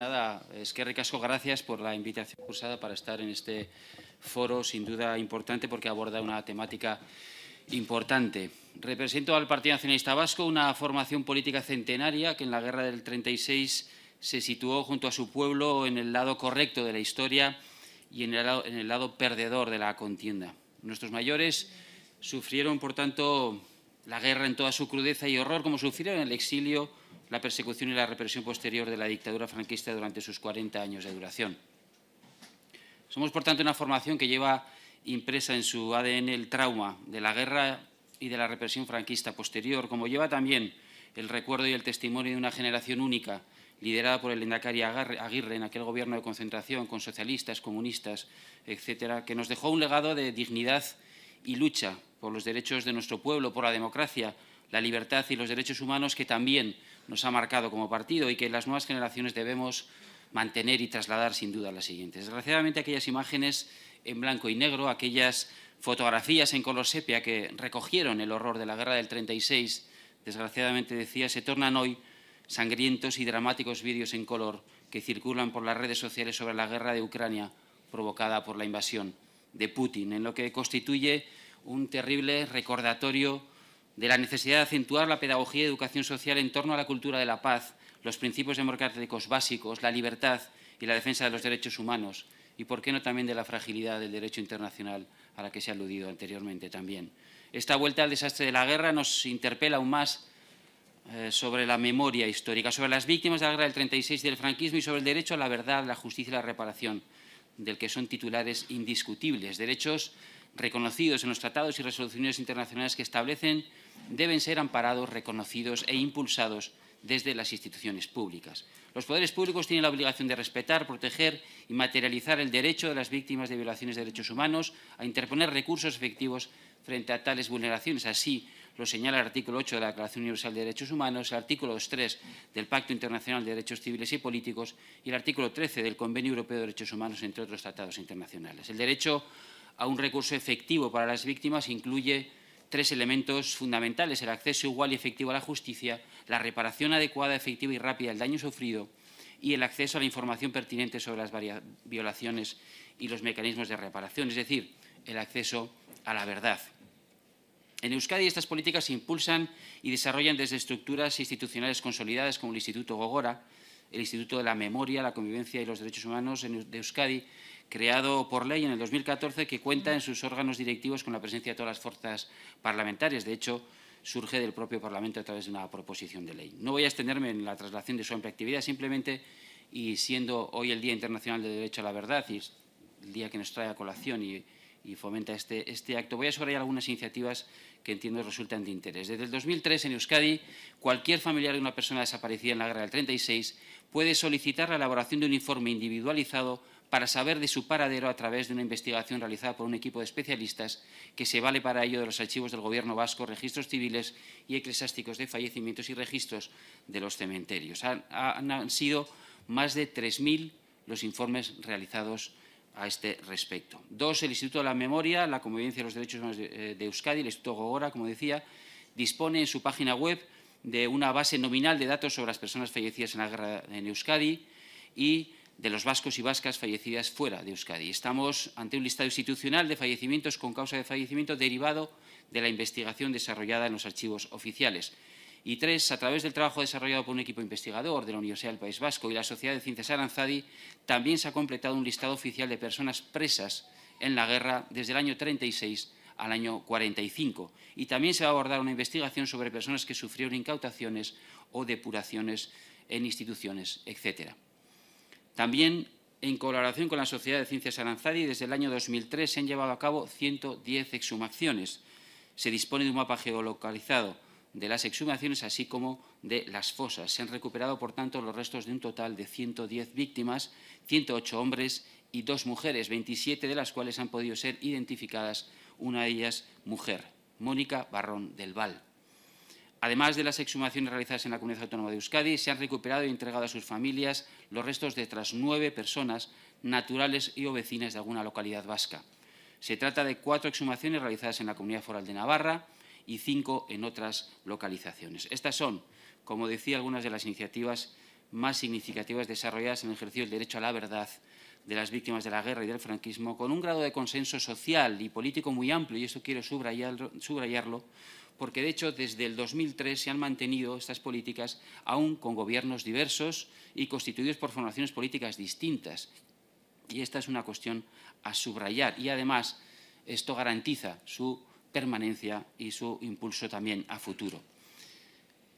Nada, es que Recasco, gracias por la invitación cursada para estar en este foro, sin duda importante porque aborda una temática importante. Represento al Partido Nacionalista Vasco, una formación política centenaria que en la Guerra del 36 se situó junto a su pueblo en el lado correcto de la historia y en el lado, en el lado perdedor de la contienda. Nuestros mayores sufrieron, por tanto, la guerra en toda su crudeza y horror, como sufrieron el exilio la persecución y la represión posterior de la dictadura franquista durante sus 40 años de duración. Somos, por tanto, una formación que lleva impresa en su ADN el trauma de la guerra y de la represión franquista posterior, como lleva también el recuerdo y el testimonio de una generación única, liderada por el Endacari Aguirre en aquel gobierno de concentración con socialistas, comunistas, etcétera, que nos dejó un legado de dignidad y lucha por los derechos de nuestro pueblo, por la democracia, la libertad y los derechos humanos que también nos ha marcado como partido y que las nuevas generaciones debemos mantener y trasladar sin duda a las siguientes. Desgraciadamente aquellas imágenes en blanco y negro, aquellas fotografías en color sepia que recogieron el horror de la guerra del 36, desgraciadamente decía, se tornan hoy sangrientos y dramáticos vídeos en color que circulan por las redes sociales sobre la guerra de Ucrania provocada por la invasión de Putin, en lo que constituye un terrible recordatorio de la necesidad de acentuar la pedagogía y educación social en torno a la cultura de la paz, los principios democráticos básicos, la libertad y la defensa de los derechos humanos, y por qué no también de la fragilidad del derecho internacional a la que se ha aludido anteriormente también. Esta vuelta al desastre de la guerra nos interpela aún más eh, sobre la memoria histórica, sobre las víctimas de la guerra del 36 y del franquismo y sobre el derecho a la verdad, la justicia y la reparación, del que son titulares indiscutibles, derechos reconocidos en los tratados y resoluciones internacionales que establecen deben ser amparados, reconocidos e impulsados desde las instituciones públicas. Los poderes públicos tienen la obligación de respetar, proteger y materializar el derecho de las víctimas de violaciones de derechos humanos a interponer recursos efectivos frente a tales vulneraciones. Así lo señala el artículo 8 de la Declaración Universal de Derechos Humanos, el artículo 3 del Pacto Internacional de Derechos Civiles y Políticos y el artículo 13 del Convenio Europeo de Derechos Humanos, entre otros tratados internacionales. El derecho a un recurso efectivo para las víctimas incluye tres elementos fundamentales, el acceso igual y efectivo a la justicia, la reparación adecuada, efectiva y rápida del daño sufrido y el acceso a la información pertinente sobre las violaciones y los mecanismos de reparación, es decir, el acceso a la verdad. En Euskadi estas políticas se impulsan y desarrollan desde estructuras institucionales consolidadas como el Instituto Gogora, el Instituto de la Memoria, la Convivencia y los Derechos Humanos de Euskadi, creado por ley en el 2014 que cuenta en sus órganos directivos con la presencia de todas las fuerzas parlamentarias. De hecho, surge del propio Parlamento a través de una proposición de ley. No voy a extenderme en la traslación de su amplia actividad, simplemente, y siendo hoy el Día Internacional de Derecho a la Verdad y el día que nos trae a colación y, fomenta este, este acto, voy a subrayar algunas iniciativas que entiendo resultan de interés. Desde el 2003, en Euskadi, cualquier familiar de una persona desaparecida en la guerra del 36 puede solicitar la elaboración de un informe individualizado para saber de su paradero a través de una investigación realizada por un equipo de especialistas que se vale para ello de los archivos del Gobierno vasco, registros civiles y eclesiásticos de fallecimientos y registros de los cementerios. Han, sido más de 3.000 los informes realizados a este respecto. Dos, el Instituto de la Memoria, la Convivencia de los Derechos Humanos eh, de, Euskadi, el Instituto Gogora, como decía, dispone en su página web de una base nominal de datos sobre las personas fallecidas en la guerra en Euskadi y de los vascos y vascas fallecidas fuera de Euskadi. Estamos ante un listado institucional de fallecimientos con causa de fallecimiento derivado de la investigación desarrollada en los archivos oficiales. Y tres, a través del trabajo desarrollado por un equipo investigador de la Universidad del País Vasco y la Sociedad de Ciencias Aranzadi, también se ha completado un listado oficial de personas presas en la guerra desde el año 36 al año 45. Y también se va a abordar una investigación sobre personas que sufrieron incautaciones o depuraciones en instituciones, etcétera. También, en colaboración con la Sociedad de Ciencias Aranzadi, desde el año 2003 se han llevado a cabo 110 exhumaciones. Se dispone de un mapa geolocalizado de las exhumaciones, así como de las fosas. Se han recuperado, por tanto, los restos de un total de 110 víctimas, 108 hombres y dos mujeres, 27 de las cuales han podido ser identificadas, una de ellas mujer, Mónica Barrón del Val. Además de las exhumaciones realizadas en la Comunidad Autónoma de Euskadi, se han recuperado y entregado a sus familias los restos de otras nueve personas naturales y o vecinas de alguna localidad vasca. Se trata de cuatro exhumaciones realizadas en la Comunidad Foral de Navarra y cinco en otras localizaciones. Estas son, como decía, algunas de las iniciativas más significativas desarrolladas en el ejercicio del derecho a la verdad de las víctimas de la guerra y del franquismo, con un grado de consenso social y político muy amplio, y esto quiero subrayarlo porque de hecho desde el 2003 se han mantenido estas políticas aún con gobiernos diversos y constituidos por formaciones políticas distintas. Y esta es una cuestión a subrayar y además esto garantiza su permanencia y su impulso también a futuro.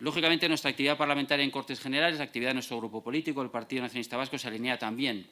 Lógicamente, nuestra actividad parlamentaria en Cortes Generales, la actividad de nuestro grupo político, el Partido Nacionalista Vasco, se alinea también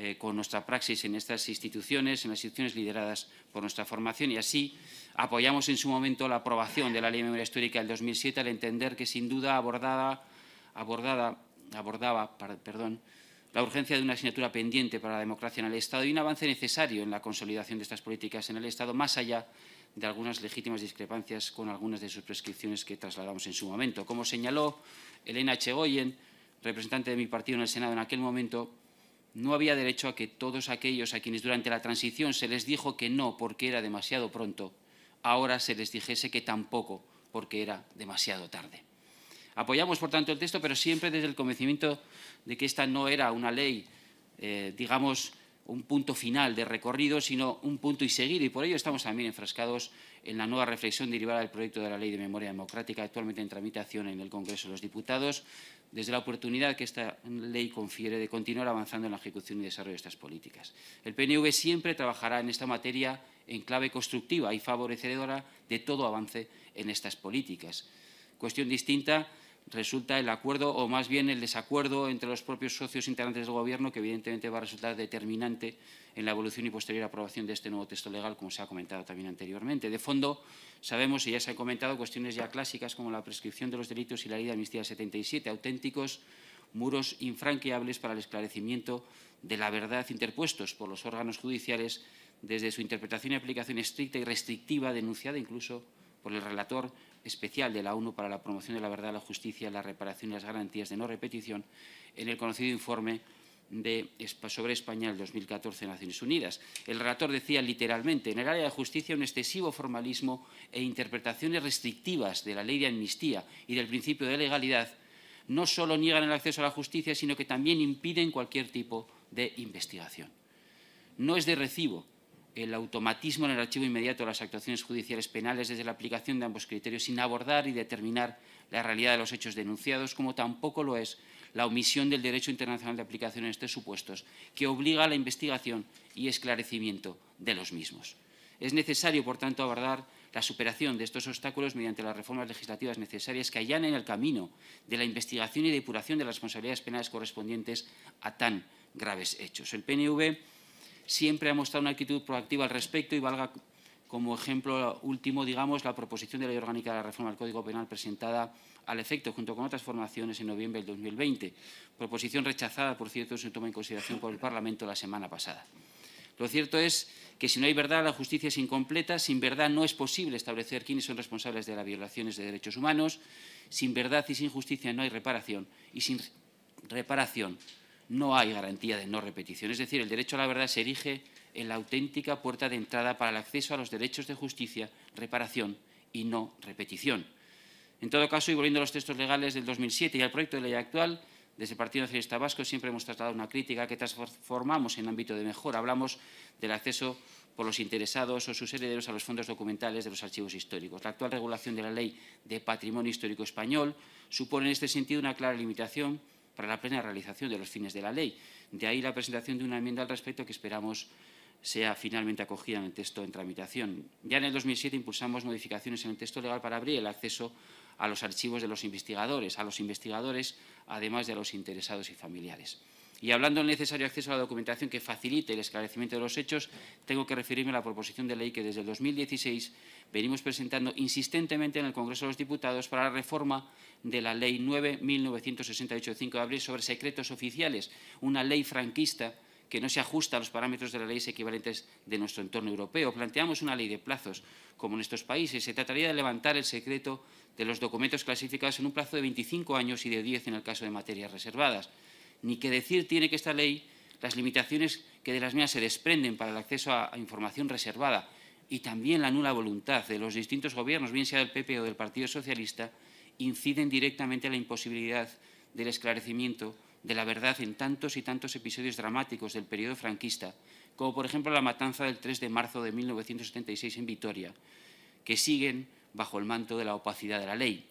eh, con nuestra praxis en estas instituciones, en las instituciones lideradas por nuestra formación y así apoyamos en su momento la aprobación de la Ley de Memoria Histórica del 2007 al entender que sin duda abordada, abordada, abordaba la urgencia de una asignatura pendiente para la democracia en el Estado y un avance necesario en la consolidación de estas políticas en el Estado, más allá de algunas legítimas discrepancias con algunas de sus prescripciones que trasladamos en su momento. Como señaló Elena Chegoyen, representante de mi partido en el Senado en aquel momento, no había derecho a que todos aquellos a quienes durante la transición se les dijo que no porque era demasiado pronto, ahora se les dijese que tampoco porque era demasiado tarde. Apoyamos, por tanto, el texto, pero siempre desde el convencimiento de que esta no era una ley, eh, digamos, un punto final de recorrido, sino un punto y seguir, Y por ello estamos también enfrascados en la nueva reflexión derivada del proyecto de la Ley de Memoria Democrática actualmente en tramitación en el Congreso de los Diputados, desde la oportunidad que esta ley confiere de continuar avanzando en la ejecución y desarrollo de estas políticas. El PNV siempre trabajará en esta materia en clave constructiva y favorecedora de todo avance en estas políticas. Cuestión distinta resulta el acuerdo o más bien el desacuerdo entre los propios socios integrantes del Gobierno, que evidentemente va a resultar determinante en la evolución y posterior aprobación de este nuevo texto legal, como se ha comentado también anteriormente. De fondo, sabemos, y ya se han comentado, cuestiones ya clásicas como la prescripción de los delitos y la ley de amnistía 77, auténticos muros infranqueables para el esclarecimiento de la verdad interpuestos por los órganos judiciales desde su interpretación y aplicación estricta y restrictiva, denunciada incluso por el relator especial de la ONU para la promoción de la verdad, la justicia, la reparación y las garantías de no repetición en el conocido informe sobre España del 2014 de Naciones Unidas. El relator decía literalmente, en el área de justicia un excesivo formalismo e interpretaciones restrictivas de la ley de amnistía y del principio de legalidad no solo niegan el acceso a la justicia, sino que también impiden cualquier tipo de investigación. No es de recibo el automatismo en el archivo inmediato de las actuaciones judiciales penales desde la aplicación de ambos criterios, sin abordar y determinar la realidad de los hechos denunciados, como tampoco lo es la omisión del derecho internacional de aplicación en estos supuestos, que obliga a la investigación y esclarecimiento de los mismos. Es necesario, por tanto, abordar la superación de estos obstáculos mediante las reformas legislativas necesarias que allanen el camino de la investigación y depuración de las responsabilidades penales correspondientes a tan graves hechos. El PNV siempre ha mostrado una actitud proactiva al respecto y valga como ejemplo último, digamos, la proposición de ley orgánica de la reforma del Código Penal presentada al efecto, junto con otras formaciones, en noviembre del 2020. Proposición rechazada, por cierto, se toma en consideración por el Parlamento la semana pasada. Lo cierto es que si no hay verdad, la justicia es incompleta. Sin verdad no es posible establecer quiénes son responsables de las violaciones de derechos humanos. Sin verdad y sin justicia no hay reparación. Y sin reparación no hay garantía de no repetición. Es decir, el derecho a la verdad se erige en la auténtica puerta de entrada para el acceso a los derechos de justicia, reparación y no repetición. En todo caso, y volviendo a los textos legales del 2007 y al proyecto de ley actual, desde el Partido Nacionalista Vasco siempre hemos tratado una crítica que transformamos en ámbito de mejora. Hablamos del acceso por los interesados o sus herederos a los fondos documentales de los archivos históricos. La actual regulación de la Ley de Patrimonio Histórico Español supone en este sentido una clara limitación para la plena realización de los fines de la ley. De ahí la presentación de una enmienda al respecto que esperamos sea finalmente acogida en el texto en tramitación. Ya en el 2007 impulsamos modificaciones en el texto legal para abrir el acceso a los archivos de los investigadores, a los investigadores, además de a los interesados y familiares. Y hablando del necesario acceso a la documentación que facilite el esclarecimiento de los hechos, tengo que referirme a la proposición de ley que desde el 2016 venimos presentando insistentemente en el Congreso de los Diputados para la reforma de la Ley 9.968 de 5 de abril sobre secretos oficiales, una ley franquista que no se ajusta a los parámetros de las leyes equivalentes de nuestro entorno europeo. Planteamos una ley de plazos, como en estos países. Se trataría de levantar el secreto de los documentos clasificados en un plazo de 25 años y de 10 en el caso de materias reservadas ni que decir tiene que esta ley las limitaciones que de las mías se desprenden para el acceso a, información reservada y también la nula voluntad de los distintos gobiernos, bien sea del PP o del Partido Socialista, inciden directamente en la imposibilidad del esclarecimiento de la verdad en tantos y tantos episodios dramáticos del periodo franquista, como por ejemplo la matanza del 3 de marzo de 1976 en Vitoria, que siguen bajo el manto de la opacidad de la ley.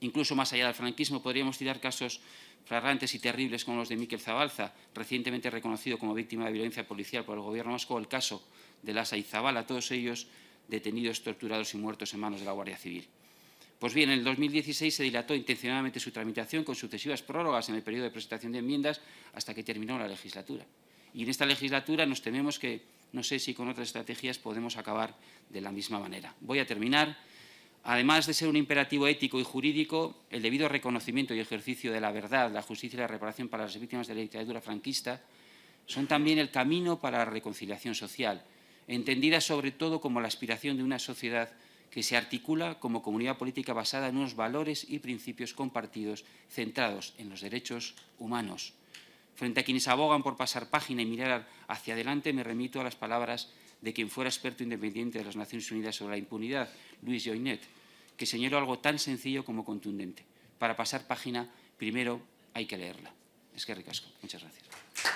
Incluso más allá del franquismo podríamos tirar casos flagrantes y terribles como los de Miquel Zabalza, recientemente reconocido como víctima de violencia policial por el Gobierno vasco, el caso de Lasa y Zabala, todos ellos detenidos, torturados y muertos en manos de la Guardia Civil. Pues bien, en el 2016 se dilató intencionadamente su tramitación con sucesivas prórrogas en el periodo de presentación de enmiendas hasta que terminó la legislatura. Y en esta legislatura nos tememos que, no sé si con otras estrategias podemos acabar de la misma manera. Voy a terminar Además de ser un imperativo ético y jurídico, el debido reconocimiento y ejercicio de la verdad, la justicia y la reparación para las víctimas de la dictadura franquista son también el camino para la reconciliación social, entendida sobre todo como la aspiración de una sociedad que se articula como comunidad política basada en unos valores y principios compartidos centrados en los derechos humanos. Frente a quienes abogan por pasar página y mirar hacia adelante, me remito a las palabras de quien fuera experto independiente de las Naciones Unidas sobre la impunidad, Luis Joinet, que señalo algo tan sencillo como contundente. Para pasar página, primero hay que leerla. Es que ricasco. Muchas gracias.